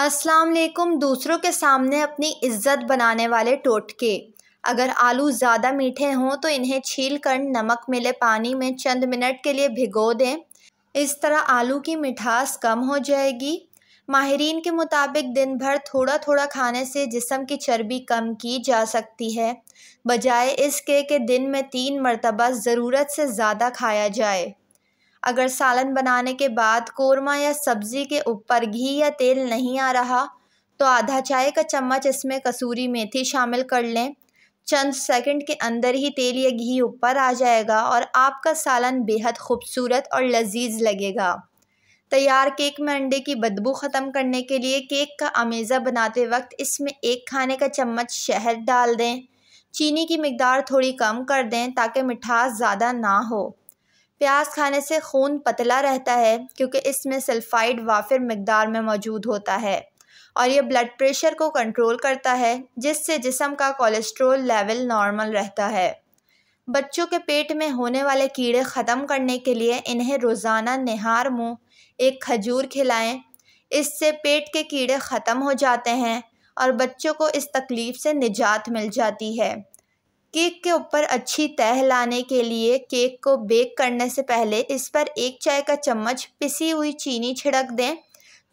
अस्सलाम वालेकुम दूसरों के सामने अपनी इज्जत बनाने वाले टोटके अगर आलू ज़्यादा मीठे हों तो इन्हें छील कर नमक मिले पानी में चंद मिनट के लिए भिगो दें इस तरह आलू की मिठास कम हो जाएगी माहरीन के मुताबिक दिन भर थोड़ा थोड़ा खाने से जिसम की चर्बी कम की जा सकती है बजाय इसके कि दिन में तीन मरतबा ज़रूरत से ज़्यादा खाया जाए अगर सालन बनाने के बाद कोरमा या सब्ज़ी के ऊपर घी या तेल नहीं आ रहा तो आधा चाय का चम्मच इसमें कसूरी मेथी शामिल कर लें चंद सेकंड के अंदर ही तेल या घी ऊपर आ जाएगा और आपका सालन बेहद खूबसूरत और लजीज लगेगा तैयार केक में अंडे की बदबू ख़त्म करने के लिए केक का अमेज़ा बनाते वक्त इसमें एक खाने का चम्मच शहद डाल दें चीनी की मकदार थोड़ी कम कर दें ताकि मिठास ज़्यादा ना हो प्याज खाने से खून पतला रहता है क्योंकि इसमें सल्फ़ाइड वाफिर मकदार में मौजूद होता है और यह ब्लड प्रेशर को कंट्रोल करता है जिससे जिसम का कोलेस्ट्रोल लेवल नॉर्मल रहता है बच्चों के पेट में होने वाले कीड़े ख़त्म करने के लिए इन्हें रोज़ाना निहार मुँह एक खजूर खिलाएं इससे पेट के कीड़े ख़त्म हो जाते हैं और बच्चों को इस तकलीफ़ से निजात मिल जाती है केक के ऊपर अच्छी तह लाने के लिए केक को बेक करने से पहले इस पर एक चाय का चम्मच पिसी हुई चीनी छिड़क दें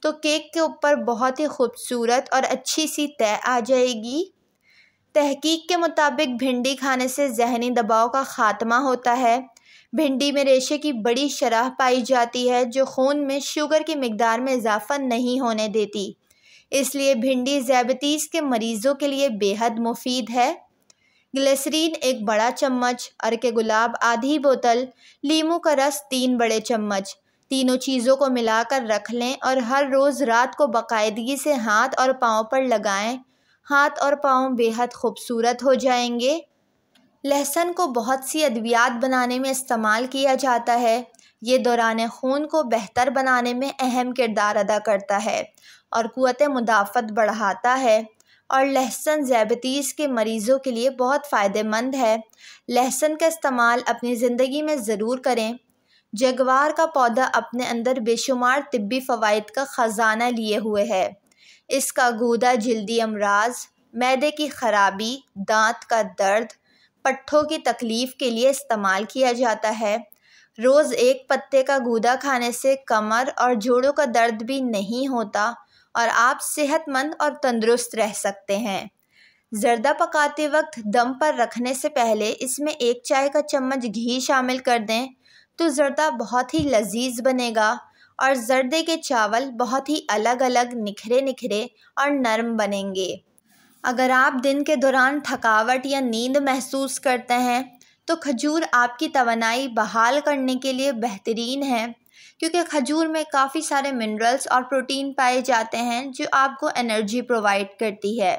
तो केक के ऊपर बहुत ही खूबसूरत और अच्छी सी तय आ जाएगी तहकीक के मुताबिक भिंडी खाने से जहनी दबाव का ख़ात्मा होता है भिंडी में रेशे की बड़ी शराह पाई जाती है जो खून में शुगर की मकदार में इजाफा नहीं होने देती इसलिए भिंडी जैबतीस के मरीज़ों के लिए बेहद मुफीद है ग्लिसरीन एक बड़ा चम्मच अरके गुलाब आधी बोतल लीमू का रस तीन बड़े चम्मच तीनों चीज़ों को मिलाकर रख लें और हर रोज़ रात को बाकायदगी से हाथ और पाँव पर लगाएं हाथ और पाँव बेहद खूबसूरत हो जाएंगे लहसुन को बहुत सी अद्वियात बनाने में इस्तेमाल किया जाता है ये दौरान खून को बेहतर बनाने में अहम किरदार अदा करता है और क़ुत मुदाफ़त बढ़ाता है और लहसुन जैबतीस के मरीज़ों के लिए बहुत फ़ायदेमंद है लहसुन का इस्तेमाल अपनी ज़िंदगी में ज़रूर करें जगवार का पौधा अपने अंदर बेशुमार तिब्बी फ़वाद का ख़जाना लिए हुए है इसका गूदा जल्दी अमराज मैदे की खराबी दांत का दर्द पट्ठों की तकलीफ़ के लिए इस्तेमाल किया जाता है रोज़ एक पत्ते का गूदा खाने से कमर और जोड़ों का दर्द भी नहीं होता और आप सेहतमंद और तंदुरुस्त रह सकते हैं जर्दा पकाते वक्त दम पर रखने से पहले इसमें एक चाय का चम्मच घी शामिल कर दें तो जर्दा बहुत ही लजीज बनेगा और जर्दे के चावल बहुत ही अलग अलग निखरे निखरे और नरम बनेंगे अगर आप दिन के दौरान थकावट या नींद महसूस करते हैं तो खजूर आपकी तोानाई बहाल करने के लिए बेहतरीन है क्योंकि खजूर में काफ़ी सारे मिनरल्स और प्रोटीन पाए जाते हैं जो आपको एनर्जी प्रोवाइड करती है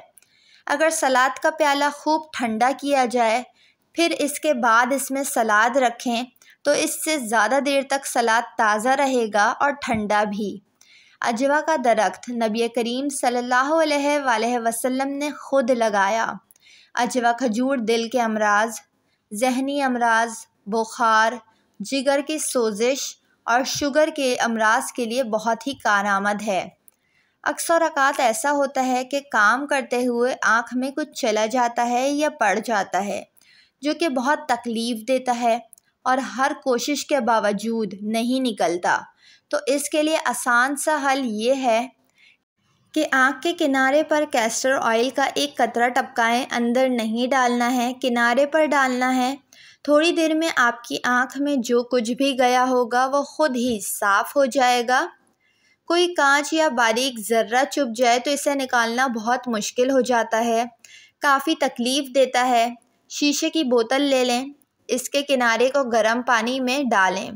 अगर सलाद का प्याला खूब ठंडा किया जाए फिर इसके बाद इसमें सलाद रखें तो इससे ज़्यादा देर तक सलाद ताज़ा रहेगा और ठंडा भी अजवा का दरख्त नबी करीम सल्लल्लाहु अलैहि वसल्लम ने ख़ुद लगाया अजवा खजूर दिल के अमराज जहनी अमराज बुखार जिगर की सोजिश और शुगर के अमराज के लिए बहुत ही कारआमद है अक्सर अकात ऐसा होता है कि काम करते हुए आँख में कुछ चला जाता है या पड़ जाता है जो कि बहुत तकलीफ़ देता है और हर कोशिश के बावजूद नहीं निकलता तो इसके लिए आसान सा हल ये है कि आँख के किनारे पर कैस्टर ऑयल का एक कतरा टपकाएं अंदर नहीं डालना है किनारे पर डालना है थोड़ी देर में आपकी आँख में जो कुछ भी गया होगा वो खुद ही साफ़ हो जाएगा कोई कांच या बारीक ज़र्रा चुप जाए तो इसे निकालना बहुत मुश्किल हो जाता है काफ़ी तकलीफ़ देता है शीशे की बोतल ले लें इसके किनारे को गर्म पानी में डालें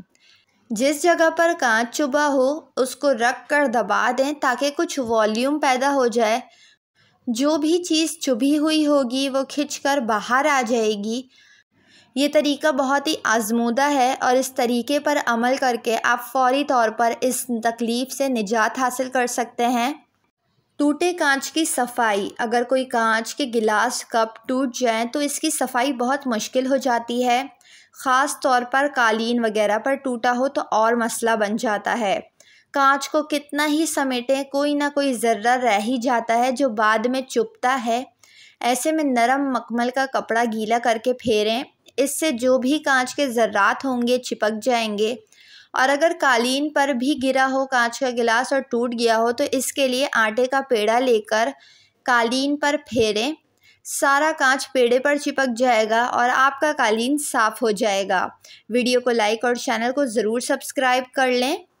जिस जगह पर कांच चुभा हो उसको रख कर दबा दें ताकि कुछ वॉल्यूम पैदा हो जाए जो भी चीज़ चुभी हुई होगी वो खिंच कर बाहर आ जाएगी ये तरीका बहुत ही आजमूदा है और इस तरीके पर अमल करके आप फौरी तौर पर इस तकलीफ़ से निजात हासिल कर सकते हैं टूटे कांच की सफाई अगर कोई कांच के गिलास कप टूट जाए तो इसकी सफाई बहुत मुश्किल हो जाती है ख़ास तौर पर कालीन वगैरह पर टूटा हो तो और मसला बन जाता है कांच को कितना ही समेटें कोई ना कोई ज़र्रा रह ही जाता है जो बाद में चुपता है ऐसे में नरम मकमल का कपड़ा गीला करके फेरें इससे जो भी कांच के ज़र्रात होंगे चिपक जाएंगे और अगर कालीन पर भी गिरा हो कांच का गिलास और टूट गया हो तो इसके लिए आटे का पेड़ा लेकर कालीन पर फेरें सारा कांच पेड़े पर चिपक जाएगा और आपका कालीन साफ़ हो जाएगा वीडियो को लाइक और चैनल को ज़रूर सब्सक्राइब कर लें